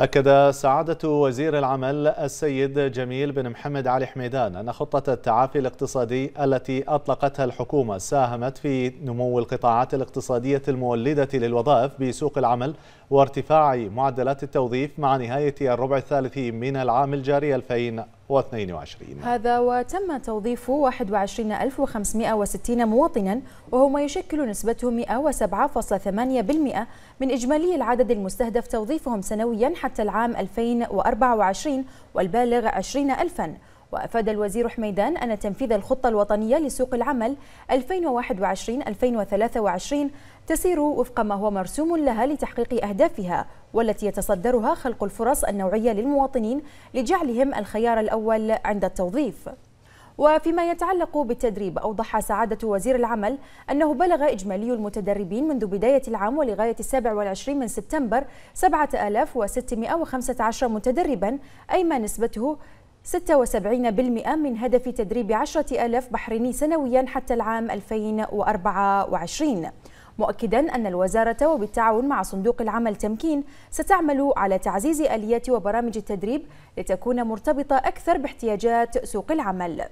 أكد سعادة وزير العمل السيد جميل بن محمد علي حميدان أن خطة التعافي الاقتصادي التي أطلقتها الحكومة ساهمت في نمو القطاعات الاقتصادية المولدة للوظائف بسوق العمل وارتفاع معدلات التوظيف مع نهاية الربع الثالث من العام الجاري 2000 22 هذا وتم توظيف 21560 مواطنا وهو ما يشكل نسبته 107.8% من إجمالي العدد المستهدف توظيفهم سنويا حتى العام 2024 والبالغ 20000 وأفاد الوزير حميدان أن تنفيذ الخطة الوطنية لسوق العمل 2021-2023 تسير وفق ما هو مرسوم لها لتحقيق أهدافها والتي يتصدرها خلق الفرص النوعية للمواطنين لجعلهم الخيار الأول عند التوظيف وفيما يتعلق بالتدريب أوضح سعادة وزير العمل أنه بلغ إجمالي المتدربين منذ بداية العام ولغاية 27 من سبتمبر 7615 متدربا أي ما نسبته 76% من هدف تدريب 10000 بحريني سنويا حتى العام 2024 مؤكدا أن الوزارة وبالتعاون مع صندوق العمل تمكين ستعمل على تعزيز آليات وبرامج التدريب لتكون مرتبطة أكثر باحتياجات سوق العمل